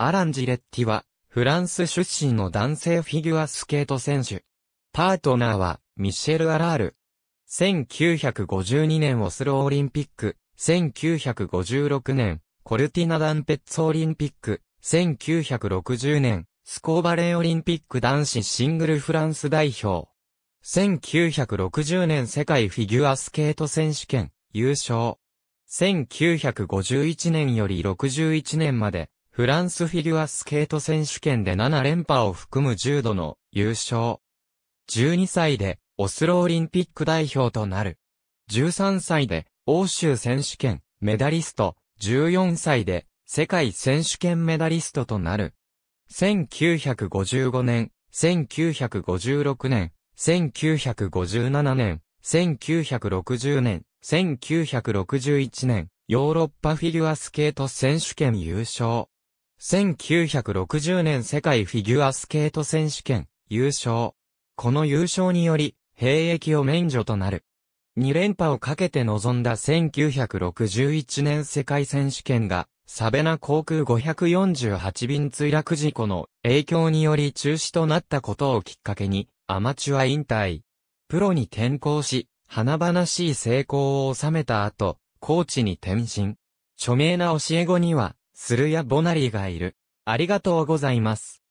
アラン・ジレッティは、フランス出身の男性フィギュアスケート選手。パートナーは、ミシェル・アラール。1952年オスロオリンピック、1956年、コルティナ・ダンペッツオリンピック、1960年、スコーバレーオリンピック男子シングルフランス代表。1960年世界フィギュアスケート選手権、優勝。1951年より61年まで、フランスフィギュアスケート選手権で7連覇を含む重度の優勝。12歳でオスロオリンピック代表となる。13歳で欧州選手権メダリスト、14歳で世界選手権メダリストとなる。1955年、1956年、1957年、1960年、1961年、ヨーロッパフィギュアスケート選手権優勝。1960年世界フィギュアスケート選手権、優勝。この優勝により、兵役を免除となる。2連覇をかけて臨んだ1961年世界選手権が、サベナ航空548便墜落事故の影響により中止となったことをきっかけに、アマチュア引退。プロに転向し、華々しい成功を収めた後、コーチに転身。著名な教え子には、するやボナリーがいる。ありがとうございます。